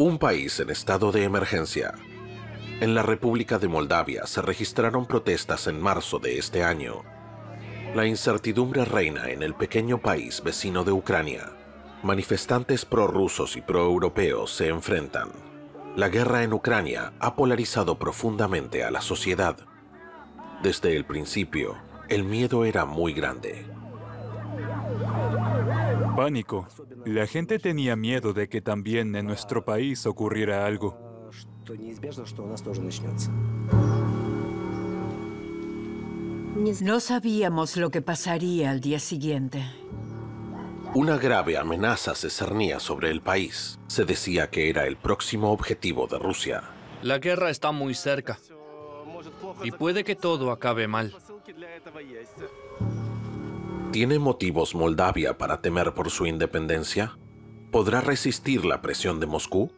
Un país en estado de emergencia. En la República de Moldavia se registraron protestas en marzo de este año. La incertidumbre reina en el pequeño país vecino de Ucrania. Manifestantes prorrusos y proeuropeos se enfrentan. La guerra en Ucrania ha polarizado profundamente a la sociedad. Desde el principio, el miedo era muy grande pánico. La gente tenía miedo de que también en nuestro país ocurriera algo. No sabíamos lo que pasaría al día siguiente. Una grave amenaza se cernía sobre el país. Se decía que era el próximo objetivo de Rusia. La guerra está muy cerca y puede que todo acabe mal. ¿Tiene motivos Moldavia para temer por su independencia? ¿Podrá resistir la presión de Moscú?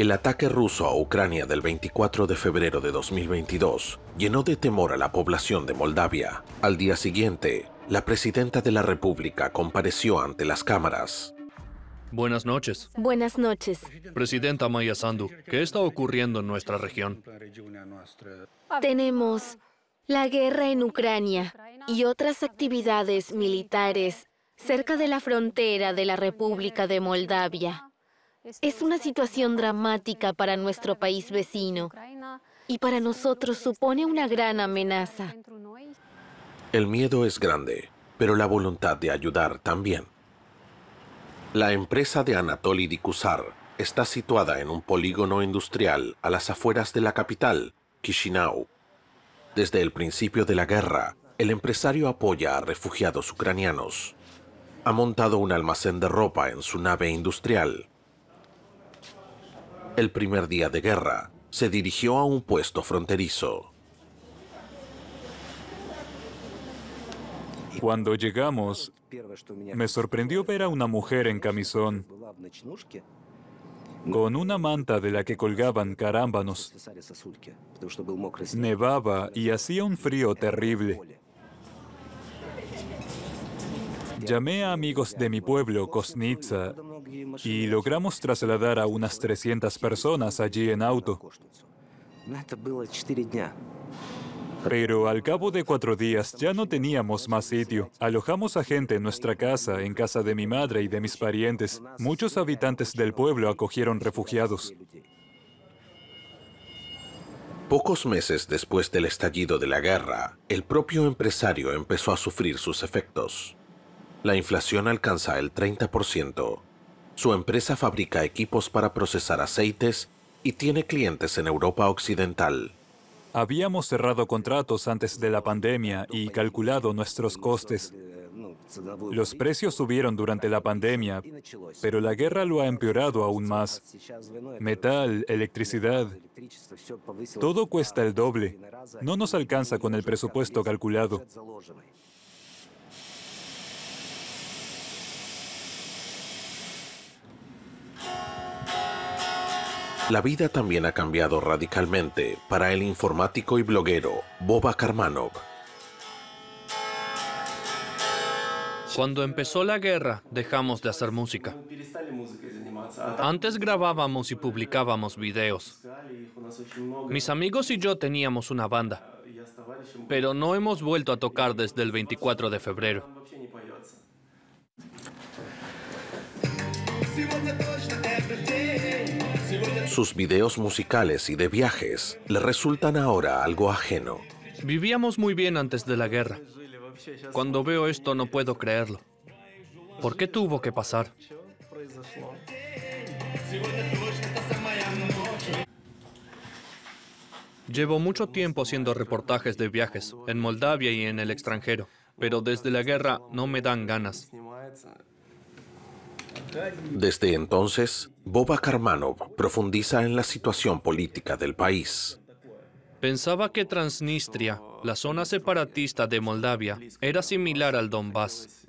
El ataque ruso a Ucrania del 24 de febrero de 2022 llenó de temor a la población de Moldavia. Al día siguiente, la presidenta de la República compareció ante las cámaras. Buenas noches. Buenas noches. Presidenta Maya Sandu, ¿qué está ocurriendo en nuestra región? Tenemos la guerra en Ucrania y otras actividades militares cerca de la frontera de la República de Moldavia. Es una situación dramática para nuestro país vecino y para nosotros supone una gran amenaza. El miedo es grande, pero la voluntad de ayudar también. La empresa de Anatoly Dikusar está situada en un polígono industrial a las afueras de la capital, Chisinau. Desde el principio de la guerra, el empresario apoya a refugiados ucranianos. Ha montado un almacén de ropa en su nave industrial el primer día de guerra, se dirigió a un puesto fronterizo. Cuando llegamos, me sorprendió ver a una mujer en camisón con una manta de la que colgaban carámbanos. Nevaba y hacía un frío terrible. Llamé a amigos de mi pueblo, Kosnitsa, y logramos trasladar a unas 300 personas allí en auto. Pero al cabo de cuatro días ya no teníamos más sitio. Alojamos a gente en nuestra casa, en casa de mi madre y de mis parientes. Muchos habitantes del pueblo acogieron refugiados. Pocos meses después del estallido de la guerra, el propio empresario empezó a sufrir sus efectos. La inflación alcanza el 30%, su empresa fabrica equipos para procesar aceites y tiene clientes en Europa Occidental. Habíamos cerrado contratos antes de la pandemia y calculado nuestros costes. Los precios subieron durante la pandemia, pero la guerra lo ha empeorado aún más. Metal, electricidad, todo cuesta el doble. No nos alcanza con el presupuesto calculado. La vida también ha cambiado radicalmente para el informático y bloguero Boba Karmanov. Cuando empezó la guerra, dejamos de hacer música. Antes grabábamos y publicábamos videos. Mis amigos y yo teníamos una banda, pero no hemos vuelto a tocar desde el 24 de febrero. Sus videos musicales y de viajes le resultan ahora algo ajeno. Vivíamos muy bien antes de la guerra. Cuando veo esto no puedo creerlo. ¿Por qué tuvo que pasar? Llevo mucho tiempo haciendo reportajes de viajes en Moldavia y en el extranjero, pero desde la guerra no me dan ganas. Desde entonces, Boba Karmanov profundiza en la situación política del país. Pensaba que Transnistria, la zona separatista de Moldavia, era similar al Donbass.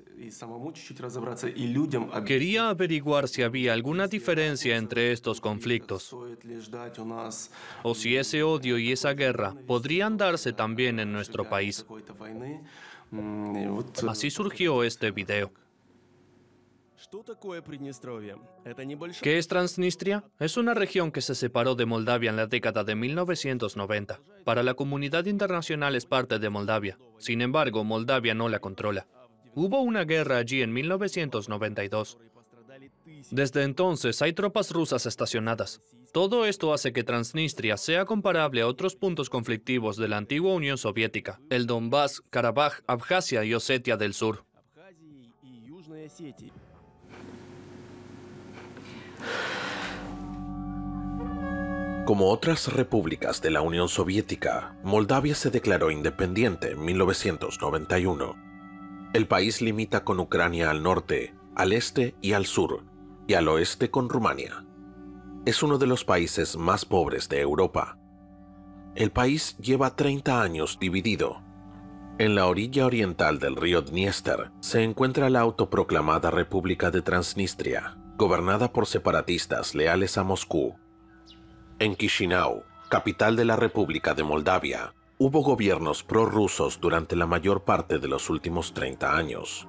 Quería averiguar si había alguna diferencia entre estos conflictos o si ese odio y esa guerra podrían darse también en nuestro país. Así surgió este video. ¿Qué es Transnistria? Es una región que se separó de Moldavia en la década de 1990. Para la comunidad internacional es parte de Moldavia. Sin embargo, Moldavia no la controla. Hubo una guerra allí en 1992. Desde entonces hay tropas rusas estacionadas. Todo esto hace que Transnistria sea comparable a otros puntos conflictivos de la antigua Unión Soviética, el Donbass, Karabaj, Abjasia y Osetia del Sur. Como otras repúblicas de la Unión Soviética, Moldavia se declaró independiente en 1991. El país limita con Ucrania al norte, al este y al sur, y al oeste con Rumania. Es uno de los países más pobres de Europa. El país lleva 30 años dividido. En la orilla oriental del río Dniester se encuentra la autoproclamada República de Transnistria, gobernada por separatistas leales a Moscú. En Chisinau, capital de la República de Moldavia, hubo gobiernos prorrusos durante la mayor parte de los últimos 30 años.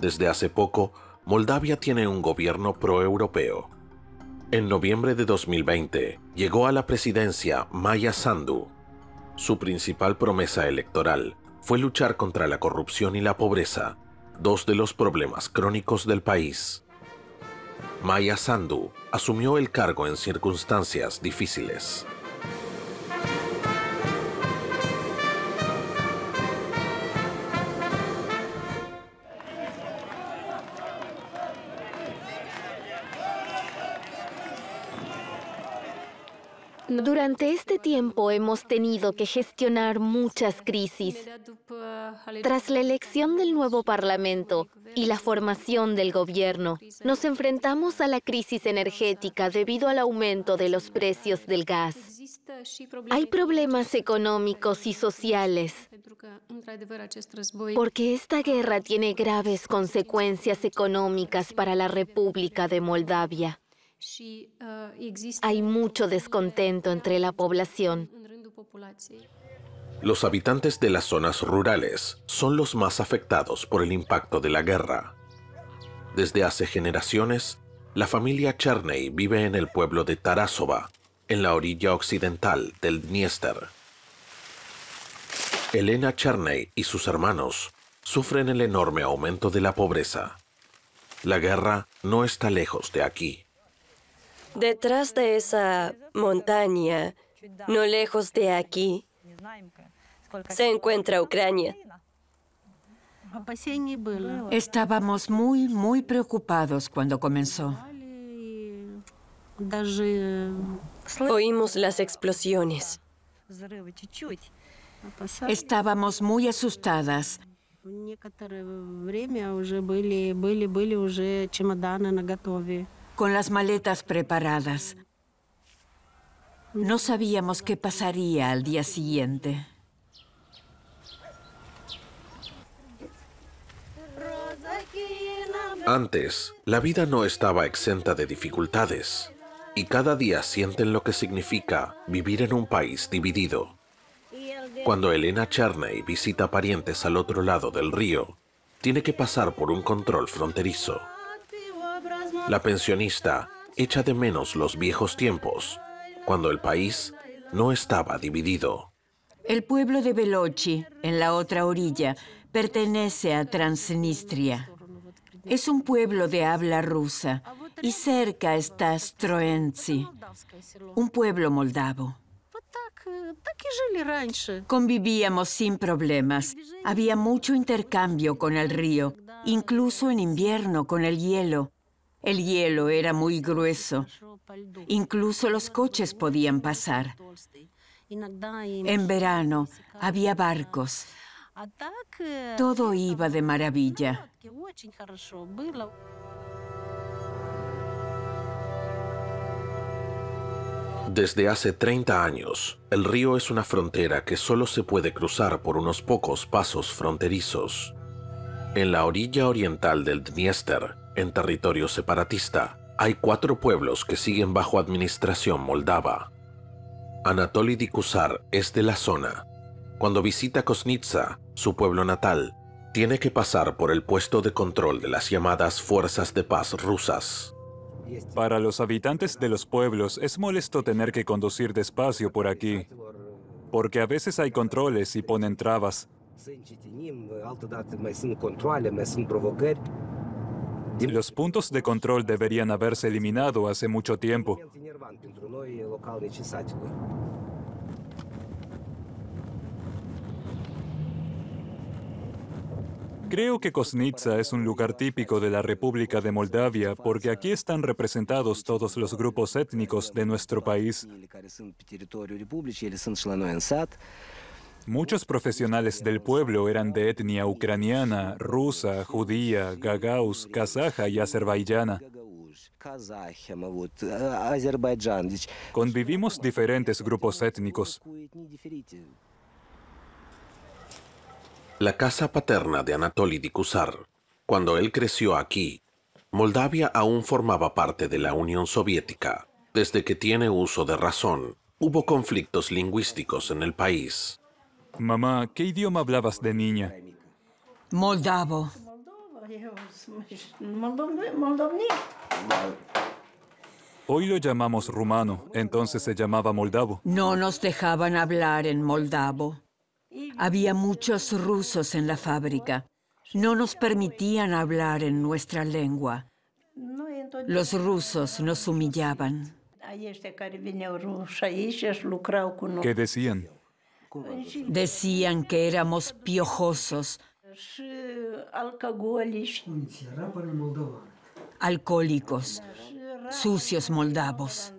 Desde hace poco, Moldavia tiene un gobierno proeuropeo. En noviembre de 2020 llegó a la presidencia Maya Sandu. Su principal promesa electoral fue luchar contra la corrupción y la pobreza, dos de los problemas crónicos del país. Maya Sandu asumió el cargo en circunstancias difíciles. Durante este tiempo hemos tenido que gestionar muchas crisis. Tras la elección del nuevo Parlamento y la formación del gobierno, nos enfrentamos a la crisis energética debido al aumento de los precios del gas. Hay problemas económicos y sociales, porque esta guerra tiene graves consecuencias económicas para la República de Moldavia. Uh, Hay mucho descontento entre la población. Los habitantes de las zonas rurales son los más afectados por el impacto de la guerra. Desde hace generaciones, la familia Cherney vive en el pueblo de Tarasova, en la orilla occidental del Dniester. Elena Cherney y sus hermanos sufren el enorme aumento de la pobreza. La guerra no está lejos de aquí. Detrás de esa montaña, no lejos de aquí, se encuentra Ucrania. Estábamos muy, muy preocupados cuando comenzó. Oímos las explosiones. Estábamos muy asustadas con las maletas preparadas. No sabíamos qué pasaría al día siguiente. Antes, la vida no estaba exenta de dificultades, y cada día sienten lo que significa vivir en un país dividido. Cuando Elena Charney visita parientes al otro lado del río, tiene que pasar por un control fronterizo. La pensionista echa de menos los viejos tiempos, cuando el país no estaba dividido. El pueblo de Veloci, en la otra orilla, pertenece a Transnistria. Es un pueblo de habla rusa y cerca está Stroenzi, un pueblo moldavo. Convivíamos sin problemas. Había mucho intercambio con el río, incluso en invierno con el hielo. El hielo era muy grueso. Incluso los coches podían pasar. En verano había barcos. Todo iba de maravilla. Desde hace 30 años, el río es una frontera que solo se puede cruzar por unos pocos pasos fronterizos. En la orilla oriental del Dniester, en territorio separatista, hay cuatro pueblos que siguen bajo administración moldava. Anatoly Dikusar es de la zona. Cuando visita Kosnitsa, su pueblo natal, tiene que pasar por el puesto de control de las llamadas Fuerzas de Paz rusas. Para los habitantes de los pueblos es molesto tener que conducir despacio por aquí, porque a veces hay controles y ponen trabas. Los puntos de control deberían haberse eliminado hace mucho tiempo. Creo que Kosnitsa es un lugar típico de la República de Moldavia porque aquí están representados todos los grupos étnicos de nuestro país. Muchos profesionales del pueblo eran de etnia ucraniana, rusa, judía, gagaus, kazaja y azerbaiyana. Convivimos diferentes grupos étnicos. La casa paterna de Anatoly Dikusar, Cuando él creció aquí, Moldavia aún formaba parte de la Unión Soviética. Desde que tiene uso de razón, hubo conflictos lingüísticos en el país. Mamá, ¿qué idioma hablabas de niña? Moldavo. Hoy lo llamamos rumano, entonces se llamaba moldavo. No nos dejaban hablar en moldavo. Había muchos rusos en la fábrica. No nos permitían hablar en nuestra lengua. Los rusos nos humillaban. ¿Qué decían? Pues, decían que éramos piojosos, alcohólicos, sucios moldavos.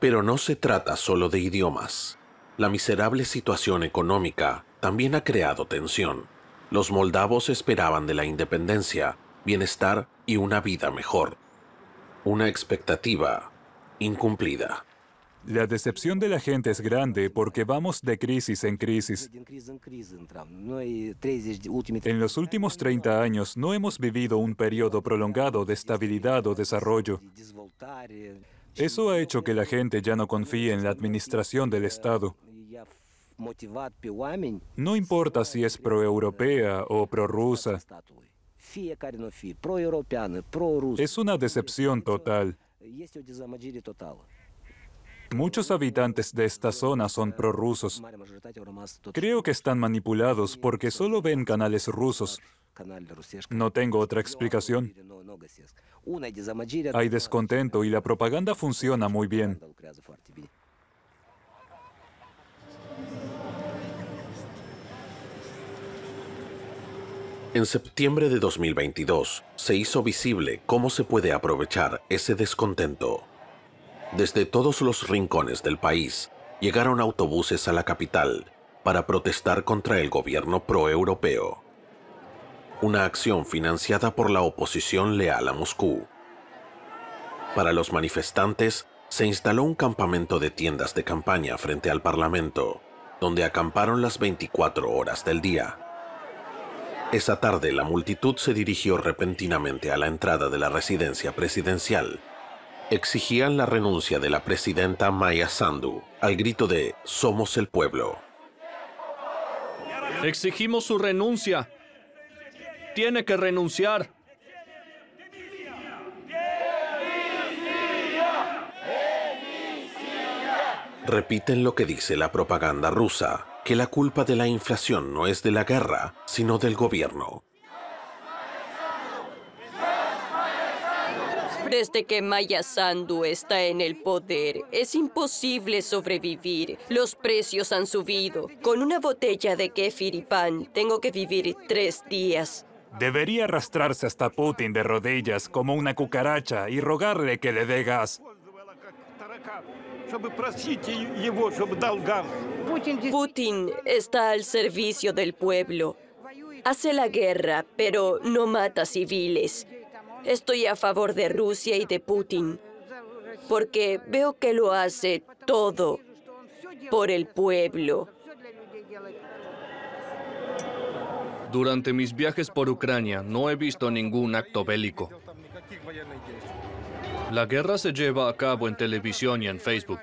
Pero no se trata solo de idiomas. La miserable situación económica también ha creado tensión. Los moldavos esperaban de la independencia, bienestar y una vida mejor. Una expectativa incumplida. La decepción de la gente es grande porque vamos de crisis en crisis. En los últimos 30 años no hemos vivido un periodo prolongado de estabilidad o desarrollo. Eh, Eso ha hecho que la gente ya no confíe en la administración del Estado. No importa si es proeuropea o prorrusa. Es una decepción total. Este Muchos habitantes de esta zona son prorrusos. Creo que están manipulados porque solo ven canales rusos. No tengo otra explicación. Hay descontento y la propaganda funciona muy bien. En septiembre de 2022 se hizo visible cómo se puede aprovechar ese descontento desde todos los rincones del país llegaron autobuses a la capital para protestar contra el gobierno proeuropeo. Una acción financiada por la oposición leal a Moscú. Para los manifestantes, se instaló un campamento de tiendas de campaña frente al Parlamento, donde acamparon las 24 horas del día. Esa tarde la multitud se dirigió repentinamente a la entrada de la residencia presidencial exigían la renuncia de la presidenta Maya Sandu al grito de Somos el pueblo. Exigimos su renuncia. Tiene que renunciar. Repiten lo que dice la propaganda rusa, que la culpa de la inflación no es de la guerra, sino del gobierno, desde que Maya Sandu está en el poder, es imposible sobrevivir. Los precios han subido. Con una botella de kefir y pan, tengo que vivir tres días. Debería arrastrarse hasta Putin de rodillas como una cucaracha y rogarle que le dé gas. Putin está al servicio del pueblo. Hace la guerra, pero no mata civiles. Estoy a favor de Rusia y de Putin, porque veo que lo hace todo por el pueblo. Durante mis viajes por Ucrania no he visto ningún acto bélico. La guerra se lleva a cabo en televisión y en Facebook.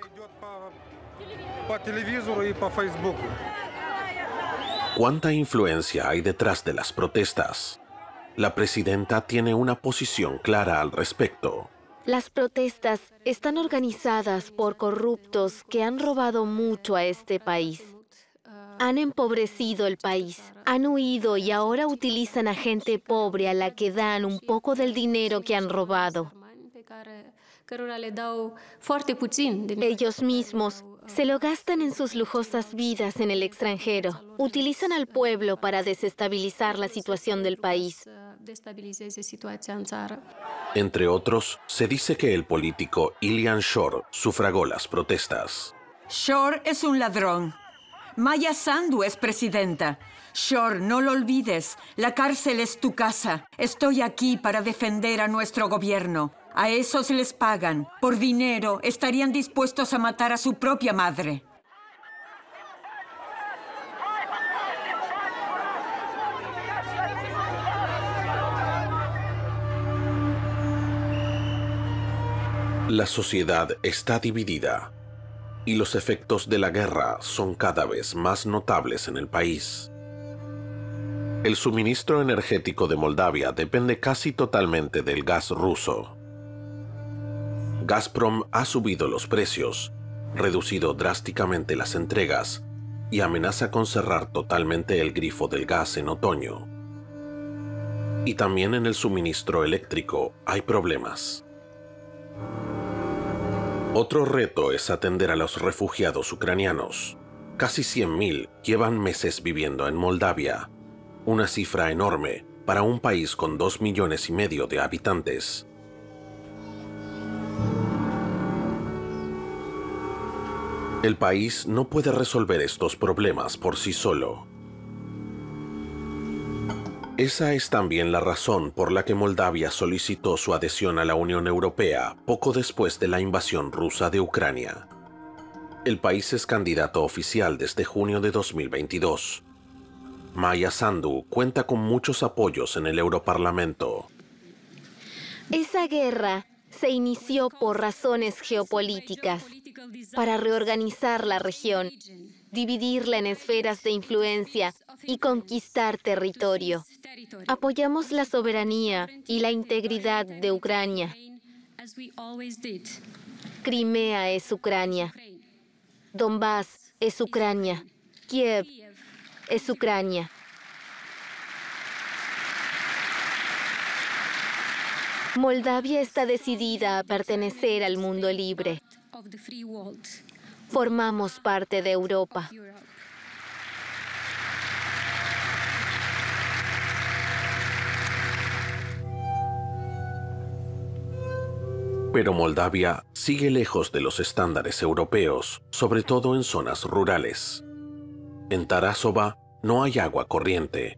¿Cuánta influencia hay detrás de las protestas? La presidenta tiene una posición clara al respecto. Las protestas están organizadas por corruptos que han robado mucho a este país. Han empobrecido el país, han huido y ahora utilizan a gente pobre a la que dan un poco del dinero que han robado. Ellos mismos se lo gastan en sus lujosas vidas en el extranjero. Utilizan al pueblo para desestabilizar la situación del país. Entre otros, se dice que el político Ilian Shore sufragó las protestas. Shore es un ladrón. Maya Sandu es presidenta. Shore, no lo olvides. La cárcel es tu casa. Estoy aquí para defender a nuestro gobierno. A esos les pagan. Por dinero estarían dispuestos a matar a su propia madre. La sociedad está dividida y los efectos de la guerra son cada vez más notables en el país. El suministro energético de Moldavia depende casi totalmente del gas ruso. Gazprom ha subido los precios, reducido drásticamente las entregas y amenaza con cerrar totalmente el grifo del gas en otoño. Y también en el suministro eléctrico hay problemas. Otro reto es atender a los refugiados ucranianos. Casi 100.000 llevan meses viviendo en Moldavia, una cifra enorme para un país con 2 millones y medio de habitantes. El país no puede resolver estos problemas por sí solo. Esa es también la razón por la que Moldavia solicitó su adhesión a la Unión Europea poco después de la invasión rusa de Ucrania. El país es candidato oficial desde junio de 2022. Maya Sandu cuenta con muchos apoyos en el Europarlamento. Esa guerra se inició por razones geopolíticas, para reorganizar la región, dividirla en esferas de influencia y conquistar territorio. Apoyamos la soberanía y la integridad de Ucrania. Crimea es Ucrania. Donbass es Ucrania. Kiev es Ucrania. Moldavia está decidida a pertenecer al mundo libre. Formamos parte de Europa. Pero Moldavia sigue lejos de los estándares europeos, sobre todo en zonas rurales. En Tarasova no hay agua corriente.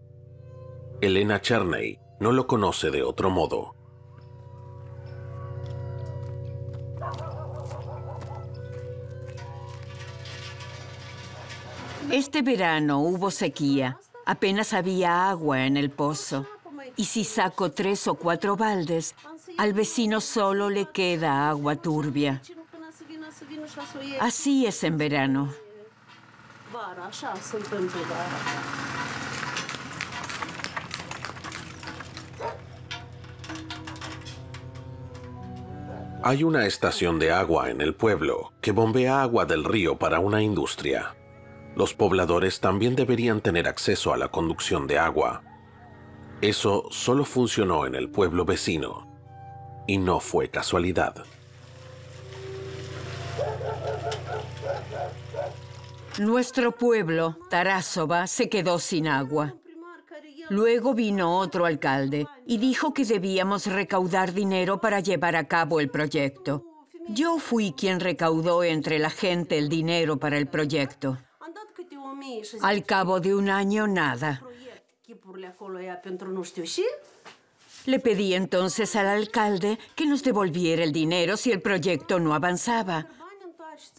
Elena Cherney no lo conoce de otro modo. Este verano hubo sequía. Apenas había agua en el pozo. Y si saco tres o cuatro baldes, al vecino solo le queda agua turbia. Así es en verano. Hay una estación de agua en el pueblo que bombea agua del río para una industria los pobladores también deberían tener acceso a la conducción de agua. Eso solo funcionó en el pueblo vecino, y no fue casualidad. Nuestro pueblo, Tarásova, se quedó sin agua. Luego vino otro alcalde y dijo que debíamos recaudar dinero para llevar a cabo el proyecto. Yo fui quien recaudó entre la gente el dinero para el proyecto. Al cabo de un año, nada. Le pedí entonces al alcalde que nos devolviera el dinero si el proyecto no avanzaba.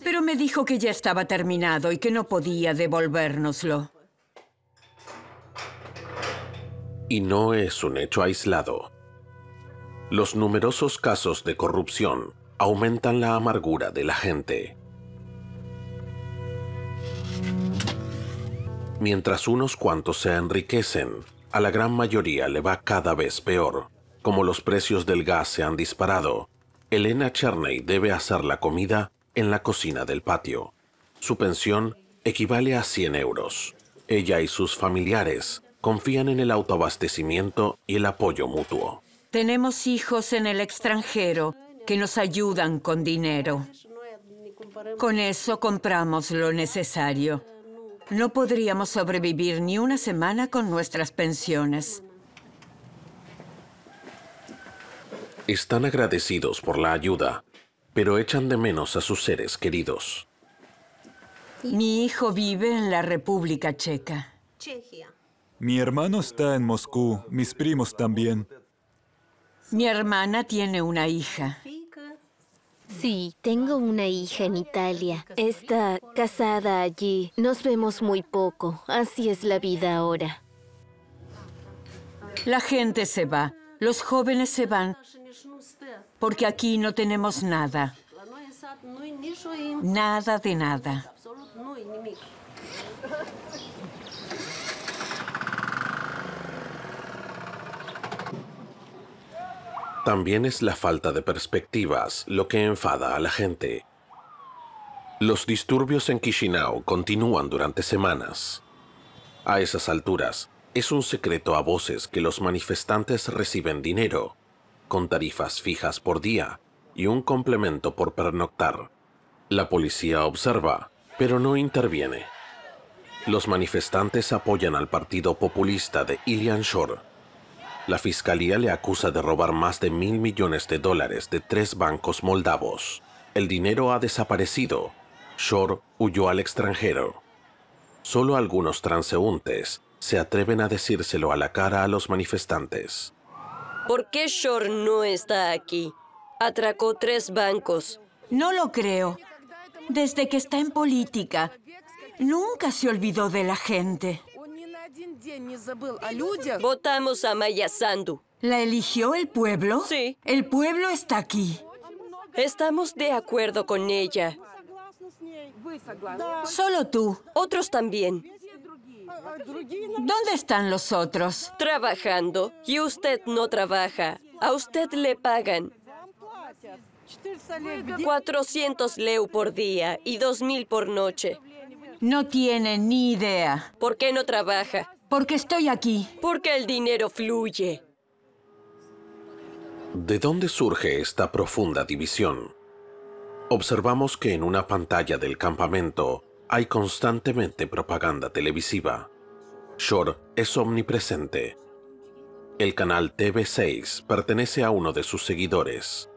Pero me dijo que ya estaba terminado y que no podía devolvérnoslo. Y no es un hecho aislado. Los numerosos casos de corrupción aumentan la amargura de la gente. Mientras unos cuantos se enriquecen, a la gran mayoría le va cada vez peor. Como los precios del gas se han disparado, Elena Cherney debe hacer la comida en la cocina del patio. Su pensión equivale a 100 euros. Ella y sus familiares confían en el autoabastecimiento y el apoyo mutuo. Tenemos hijos en el extranjero que nos ayudan con dinero. Con eso compramos lo necesario. No podríamos sobrevivir ni una semana con nuestras pensiones. Están agradecidos por la ayuda, pero echan de menos a sus seres queridos. Mi hijo vive en la República Checa. Mi hermano está en Moscú, mis primos también. Mi hermana tiene una hija. Sí, tengo una hija en Italia. Está casada allí. Nos vemos muy poco. Así es la vida ahora. La gente se va. Los jóvenes se van. Porque aquí no tenemos nada. Nada de nada. También es la falta de perspectivas lo que enfada a la gente. Los disturbios en Chisinau continúan durante semanas. A esas alturas, es un secreto a voces que los manifestantes reciben dinero, con tarifas fijas por día y un complemento por pernoctar. La policía observa, pero no interviene. Los manifestantes apoyan al Partido Populista de Ilian Shore la fiscalía le acusa de robar más de mil millones de dólares de tres bancos moldavos. El dinero ha desaparecido. Shore huyó al extranjero. Solo algunos transeúntes se atreven a decírselo a la cara a los manifestantes. ¿Por qué Shore no está aquí? Atracó tres bancos. No lo creo. Desde que está en política, nunca se olvidó de la gente. Votamos a Maya Sandu. ¿La eligió el pueblo? Sí. El pueblo está aquí. Estamos de acuerdo con ella. Solo tú. Otros también. ¿Dónde están los otros? Trabajando. Y usted no trabaja. A usted le pagan. 400 leu por día y 2.000 por noche. No tiene ni idea. ¿Por qué no trabaja? Porque estoy aquí. Porque el dinero fluye. ¿De dónde surge esta profunda división? Observamos que en una pantalla del campamento hay constantemente propaganda televisiva. Shore es omnipresente. El canal TV6 pertenece a uno de sus seguidores.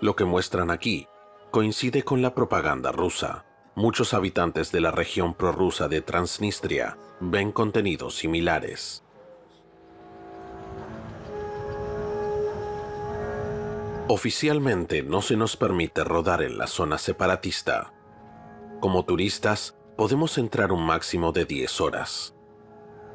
Lo que muestran aquí coincide con la propaganda rusa muchos habitantes de la región prorrusa de Transnistria ven contenidos similares. Oficialmente no se nos permite rodar en la zona separatista. Como turistas, podemos entrar un máximo de 10 horas.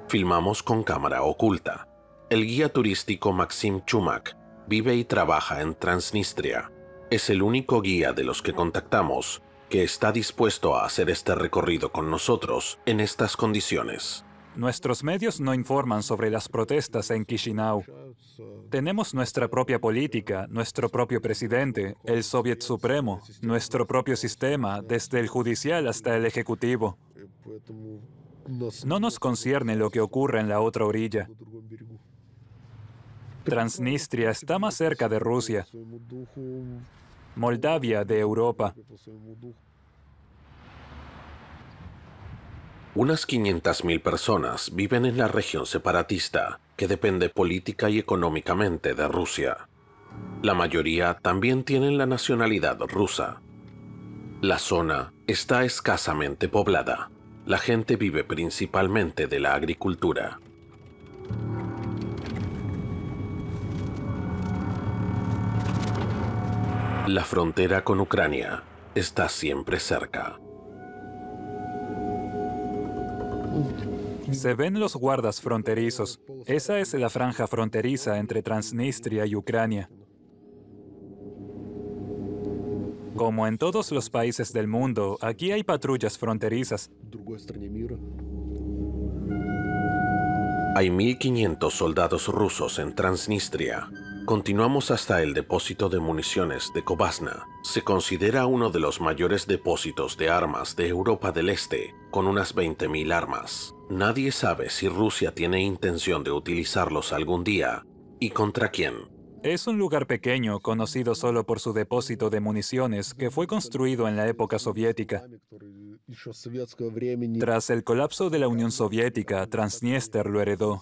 Filmamos con cámara oculta. El guía turístico Maxim Chumak vive y trabaja en Transnistria. Es el único guía de los que contactamos que está dispuesto a hacer este recorrido con nosotros en estas condiciones. Nuestros medios no informan sobre las protestas en Chisinau. Tenemos nuestra propia política, nuestro propio presidente, el Soviet Supremo, nuestro propio sistema, desde el judicial hasta el ejecutivo. No nos concierne lo que ocurre en la otra orilla. Transnistria está más cerca de Rusia. Moldavia de Europa. Unas 500.000 personas viven en la región separatista, que depende política y económicamente de Rusia. La mayoría también tienen la nacionalidad rusa. La zona está escasamente poblada. La gente vive principalmente de la agricultura. La frontera con Ucrania está siempre cerca. Se ven los guardas fronterizos. Esa es la franja fronteriza entre Transnistria y Ucrania. Como en todos los países del mundo, aquí hay patrullas fronterizas. Hay 1.500 soldados rusos en Transnistria. Continuamos hasta el depósito de municiones de Kobasna. Se considera uno de los mayores depósitos de armas de Europa del Este, con unas 20.000 armas. Nadie sabe si Rusia tiene intención de utilizarlos algún día y contra quién. Es un lugar pequeño, conocido solo por su depósito de municiones, que fue construido en la época soviética. Tras el colapso de la Unión Soviética, Transniester lo heredó.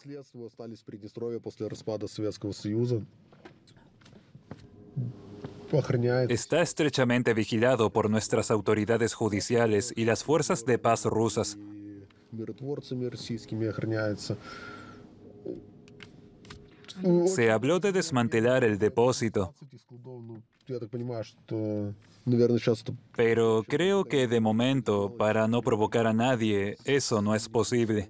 Está estrechamente vigilado por nuestras autoridades judiciales y las fuerzas de paz rusas. Se habló de desmantelar el depósito. Pero creo que de momento, para no provocar a nadie, eso no es posible.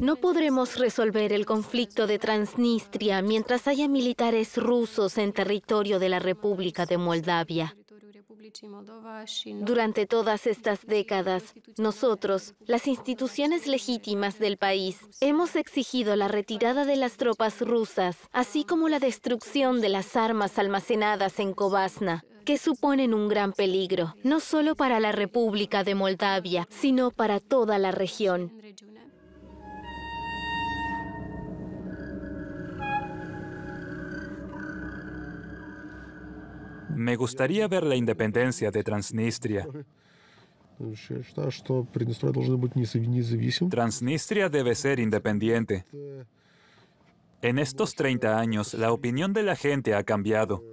No podremos resolver el conflicto de Transnistria mientras haya militares rusos en territorio de la República de Moldavia. Durante todas estas décadas, nosotros, las instituciones legítimas del país, hemos exigido la retirada de las tropas rusas, así como la destrucción de las armas almacenadas en Kovasna, que suponen un gran peligro, no solo para la República de Moldavia, sino para toda la región. Me gustaría ver la independencia de Transnistria. Transnistria debe ser independiente. En estos 30 años, la opinión de la gente ha cambiado.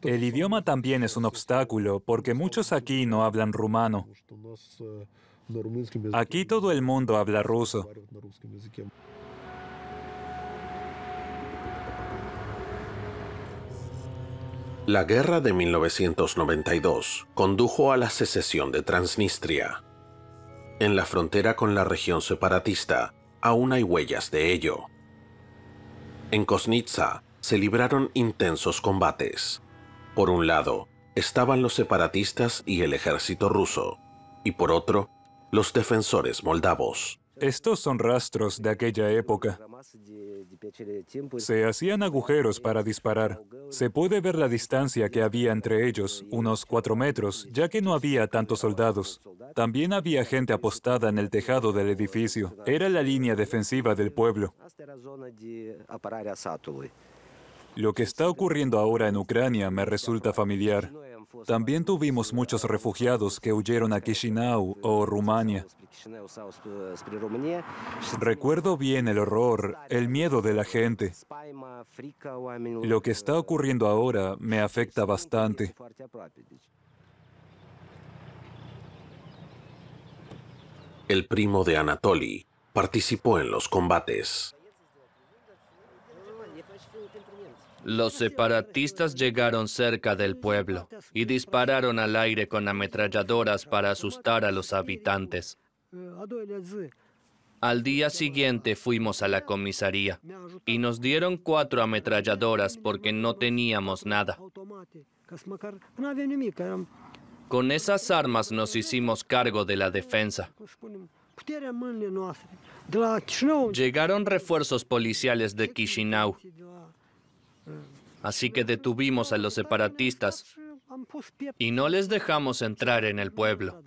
El idioma también es un obstáculo, porque muchos aquí no hablan rumano. Э, aquí todo el mundo habla ruso. La guerra de 1992 condujo a la secesión de Transnistria. En la frontera con la región separatista, aún hay huellas de ello. En Kosnitsa se libraron intensos combates. Por un lado, estaban los separatistas y el ejército ruso, y por otro, los defensores moldavos. Estos son rastros de aquella época. Se hacían agujeros para disparar. Se puede ver la distancia que había entre ellos, unos cuatro metros, ya que no había tantos soldados. También había gente apostada en el tejado del edificio. Era la línea defensiva del pueblo. Lo que está ocurriendo ahora en Ucrania me resulta familiar. También tuvimos muchos refugiados que huyeron a Chisinau o Rumania. Recuerdo bien el horror, el miedo de la gente. Lo que está ocurriendo ahora me afecta bastante. El primo de Anatoly participó en los combates. Los separatistas llegaron cerca del pueblo y dispararon al aire con ametralladoras para asustar a los habitantes. Al día siguiente fuimos a la comisaría y nos dieron cuatro ametralladoras porque no teníamos nada. Con esas armas nos hicimos cargo de la defensa. Llegaron refuerzos policiales de Chisinau Así que detuvimos a los separatistas y no les dejamos entrar en el pueblo.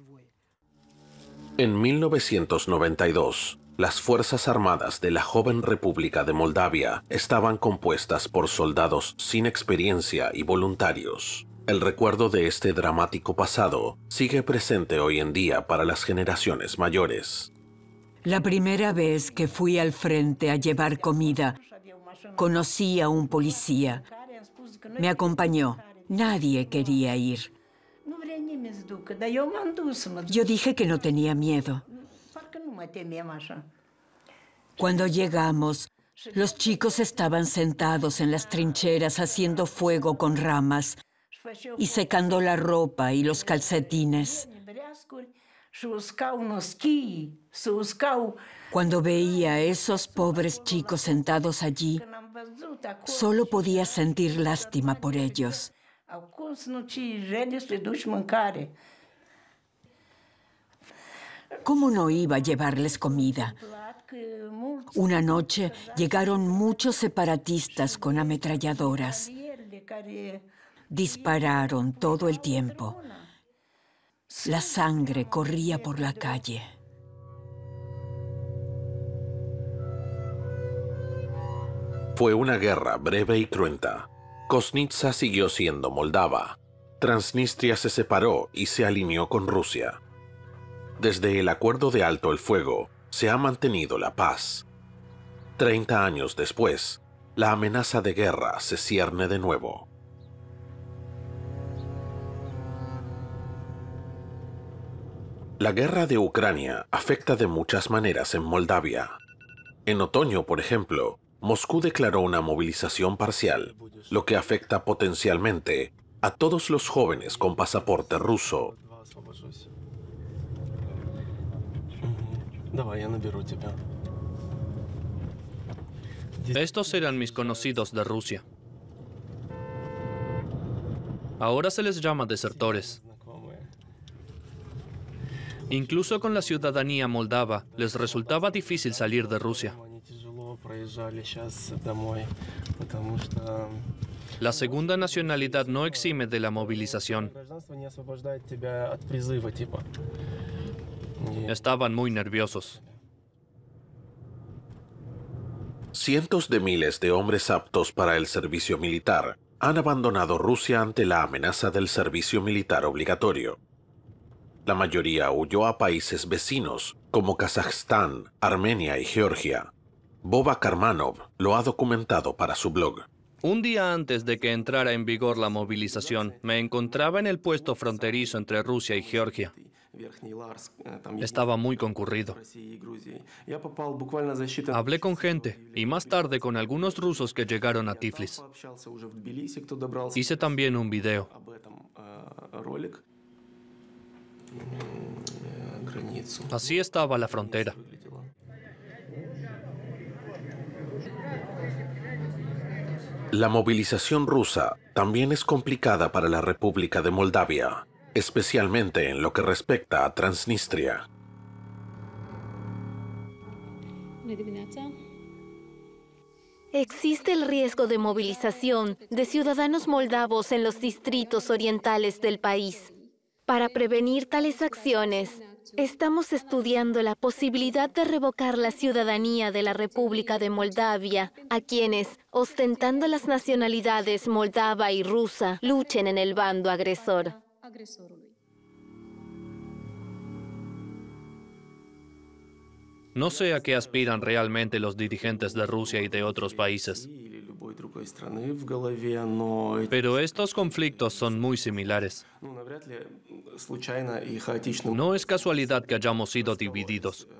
En 1992, las Fuerzas Armadas de la joven República de Moldavia estaban compuestas por soldados sin experiencia y voluntarios. El recuerdo de este dramático pasado sigue presente hoy en día para las generaciones mayores. La primera vez que fui al frente a llevar comida Conocí a un policía. Me acompañó. Nadie quería ir. Yo dije que no tenía miedo. Cuando llegamos, los chicos estaban sentados en las trincheras haciendo fuego con ramas y secando la ropa y los calcetines. Cuando veía a esos pobres chicos sentados allí, solo podía sentir lástima por ellos. ¿Cómo no iba a llevarles comida? Una noche llegaron muchos separatistas con ametralladoras. Dispararon todo el tiempo. La sangre corría por la calle. Fue una guerra breve y cruenta. Kosnitsa siguió siendo moldava. Transnistria se separó y se alineó con Rusia. Desde el acuerdo de alto el fuego, se ha mantenido la paz. Treinta años después, la amenaza de guerra se cierne de nuevo. La guerra de Ucrania afecta de muchas maneras en Moldavia. En otoño, por ejemplo, Moscú declaró una movilización parcial, lo que afecta potencialmente a todos los jóvenes con pasaporte ruso. Estos eran mis conocidos de Rusia. Ahora se les llama desertores. Incluso con la ciudadanía moldava les resultaba difícil salir de Rusia. Um, la segunda nacionalidad no exime de la movilización. Estaban muy nerviosos. Cientos de miles de hombres aptos para el servicio militar han abandonado Rusia ante la amenaza del servicio militar obligatorio. La mayoría huyó a países vecinos como Kazajstán, Armenia y Georgia. Boba Karmanov lo ha documentado para su blog. Un día antes de que entrara en vigor la movilización, me encontraba en el puesto fronterizo entre Rusia y Georgia. Estaba muy concurrido. Hablé con gente y más tarde con algunos rusos que llegaron a Tiflis. Hice también un video. Así estaba la frontera. La movilización rusa también es complicada para la República de Moldavia, especialmente en lo que respecta a Transnistria. Existe el riesgo de movilización de ciudadanos moldavos en los distritos orientales del país. Para prevenir tales acciones, Estamos estudiando la posibilidad de revocar la ciudadanía de la República de Moldavia a quienes, ostentando las nacionalidades moldava y rusa, luchen en el bando agresor. No sé a qué aspiran realmente los dirigentes de Rusia y de otros países. Pero estos conflictos son muy similares. No es casualidad que hayamos sido divididos. Э,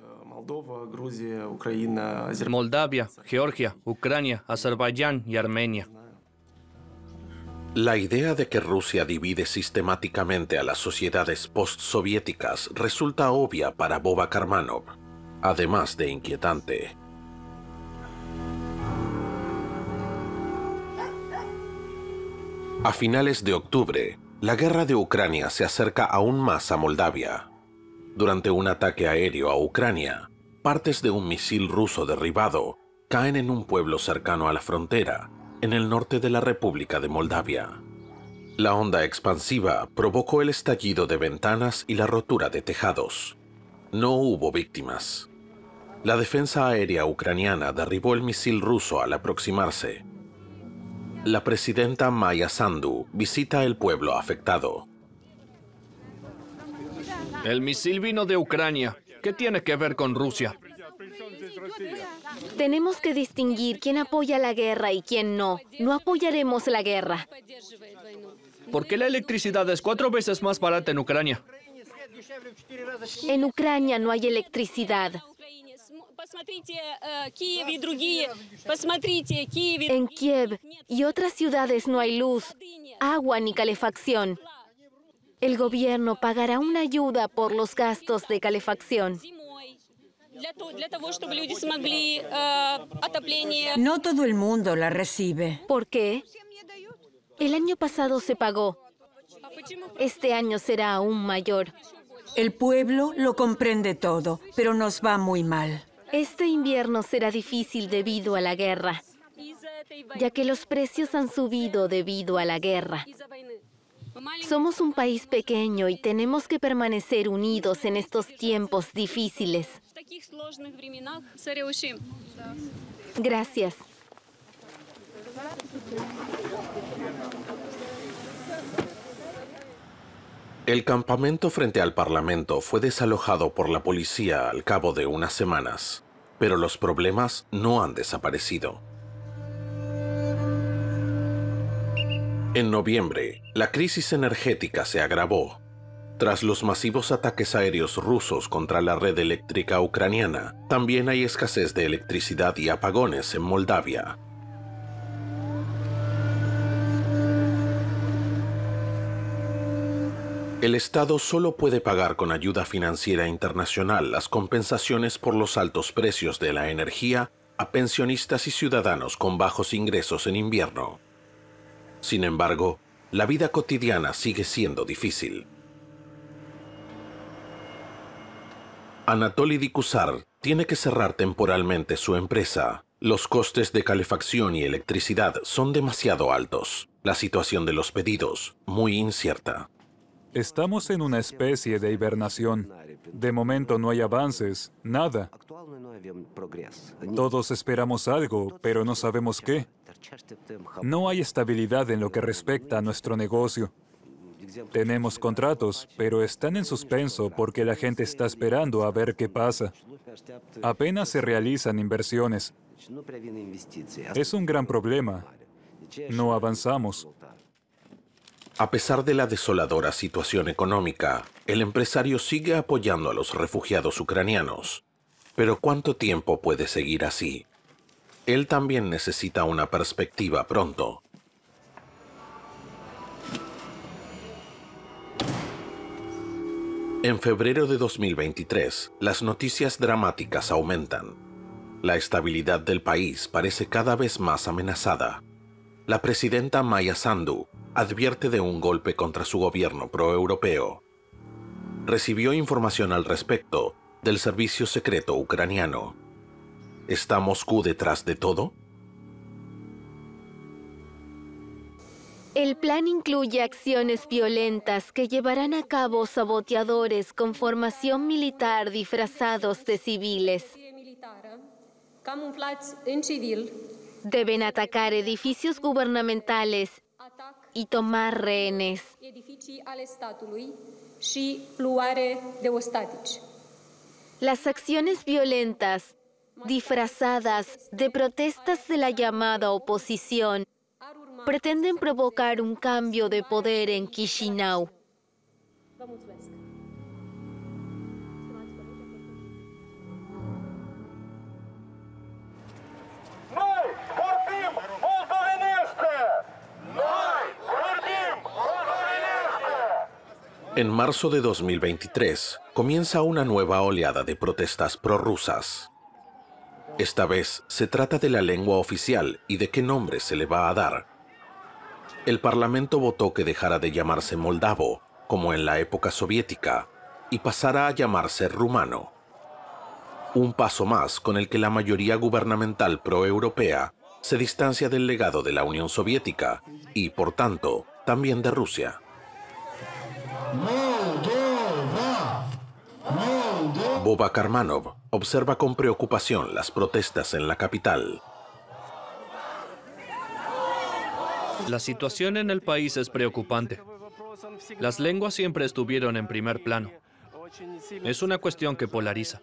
Moldavia, Georgia, Ucrania, Azerbaiyán y Armenia. La idea de que Rusia divide sistemáticamente a las sociedades postsoviéticas resulta obvia para Boba Karmanov, además de inquietante. A finales de octubre, la guerra de Ucrania se acerca aún más a Moldavia. Durante un ataque aéreo a Ucrania, partes de un misil ruso derribado caen en un pueblo cercano a la frontera, en el norte de la República de Moldavia. La onda expansiva provocó el estallido de ventanas y la rotura de tejados. No hubo víctimas. La defensa aérea ucraniana derribó el misil ruso al aproximarse, la presidenta Maya Sandu visita el pueblo afectado. El misil vino de Ucrania. ¿Qué tiene que ver con Rusia? Tenemos que distinguir quién apoya la guerra y quién no. No apoyaremos la guerra. ¿Por qué la electricidad es cuatro veces más barata en Ucrania? En Ucrania no hay electricidad. Э, en Kiev y otras ciudades no hay luz, agua ni calefacción. El gobierno pagará una ayuda por los gastos de calefacción. Э, no todo el mundo la recibe. ¿Por qué? El año pasado se pagó. Este año será aún mayor. El pueblo lo comprende todo, pero nos va muy mal. Este invierno será difícil debido a la guerra, ya que los precios han subido debido a la guerra. Somos un país pequeño y tenemos que permanecer unidos en estos tiempos difíciles. Gracias. El campamento frente al Parlamento fue desalojado por la policía al cabo de unas semanas, pero los problemas no han desaparecido. En noviembre, la crisis energética se agravó. Tras los masivos ataques aéreos rusos contra la red eléctrica ucraniana, también hay escasez de electricidad y apagones en Moldavia, El Estado solo puede pagar con ayuda financiera internacional las compensaciones por los altos precios de la energía a pensionistas y ciudadanos con bajos ingresos en invierno. Sin embargo, la vida cotidiana sigue siendo difícil. Anatoly Dikusar tiene que cerrar temporalmente su empresa. Los costes de calefacción y electricidad son demasiado altos. La situación de los pedidos, muy incierta. Estamos en una especie de hibernación. De momento no hay avances, nada. Todos esperamos algo, pero no sabemos qué. No hay estabilidad en lo que respecta a nuestro negocio. Tenemos contratos, pero están en suspenso porque la gente está esperando a ver qué pasa. Apenas se realizan inversiones. Es un gran problema. No avanzamos. A pesar de la desoladora situación económica, el empresario sigue apoyando a los refugiados ucranianos. Pero ¿cuánto tiempo puede seguir así? Él también necesita una perspectiva pronto. En febrero de 2023, las noticias dramáticas aumentan. La estabilidad del país parece cada vez más amenazada. La presidenta Maya Sandu advierte de un golpe contra su gobierno proeuropeo. Recibió información al respecto del servicio secreto ucraniano. ¿Está Moscú detrás de todo? El plan incluye acciones violentas que llevarán a cabo saboteadores con formación militar disfrazados de civiles. Deben atacar edificios gubernamentales y tomar rehenes. Las acciones violentas, disfrazadas de protestas de la llamada oposición, pretenden provocar un cambio de poder en Chisinau. En marzo de 2023 comienza una nueva oleada de protestas prorrusas. Esta vez se trata de la lengua oficial y de qué nombre se le va a dar. El Parlamento votó que dejara de llamarse moldavo, como en la época soviética, y pasara a llamarse rumano. Un paso más con el que la mayoría gubernamental proeuropea se distancia del legado de la Unión Soviética y, por tanto, también de Rusia. Boba Karmanov observa con preocupación las protestas en la capital. La situación en el país es preocupante. Las lenguas siempre estuvieron en primer plano. Es una cuestión que polariza.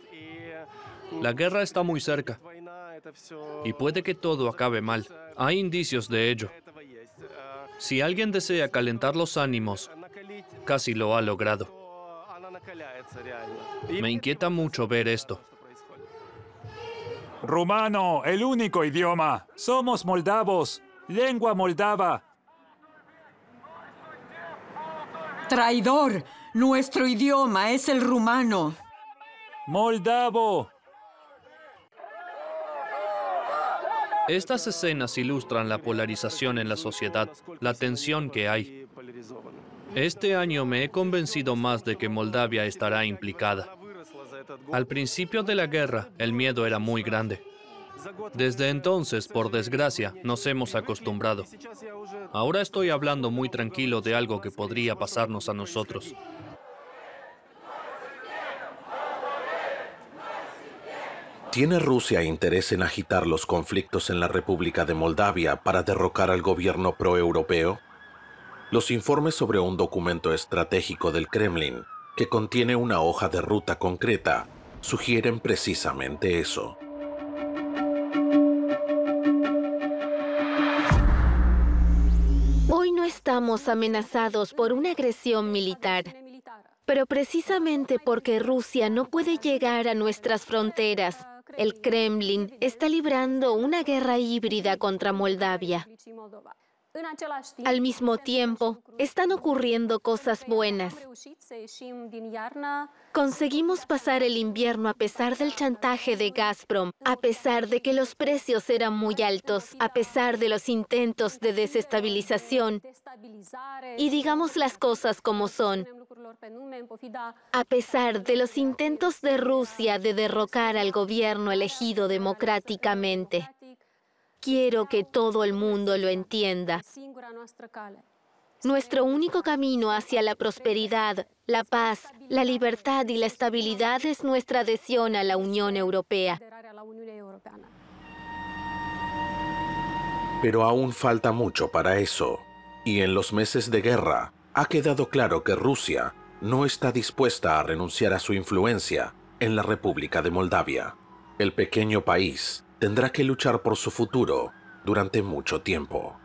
La guerra está muy cerca y puede que todo acabe mal. Hay indicios de ello. Si alguien desea calentar los ánimos casi lo ha logrado. Me inquieta mucho ver esto. Rumano, el único idioma. Somos moldavos, lengua moldava. Traidor, nuestro idioma es el rumano. Moldavo. Estas escenas ilustran la polarización en la sociedad, la tensión que hay. Este año me he convencido más de que Moldavia estará implicada. Al principio de la guerra, el miedo era muy grande. Desde entonces, por desgracia, nos hemos acostumbrado. Ahora estoy hablando muy tranquilo de algo que podría pasarnos a nosotros. ¿Tiene Rusia interés en agitar los conflictos en la República de Moldavia para derrocar al gobierno proeuropeo? los informes sobre un documento estratégico del Kremlin que contiene una hoja de ruta concreta sugieren precisamente eso. Hoy no estamos amenazados por una agresión militar, pero precisamente porque Rusia no puede llegar a nuestras fronteras, el Kremlin está librando una guerra híbrida contra Moldavia. Al mismo tiempo, están ocurriendo cosas buenas. Conseguimos pasar el invierno a pesar del chantaje de Gazprom, a pesar de que los precios eran muy altos, a pesar de los intentos de desestabilización. Y digamos las cosas como son. A pesar de los intentos de Rusia de derrocar al gobierno elegido democráticamente. Quiero que todo el mundo lo entienda. Nuestro único camino hacia la prosperidad, la paz, la libertad y la estabilidad es nuestra adhesión a la Unión Europea. Pero aún falta mucho para eso. Y en los meses de guerra, ha quedado claro que Rusia no está dispuesta a renunciar a su influencia en la República de Moldavia. El pequeño país tendrá que luchar por su futuro durante mucho tiempo.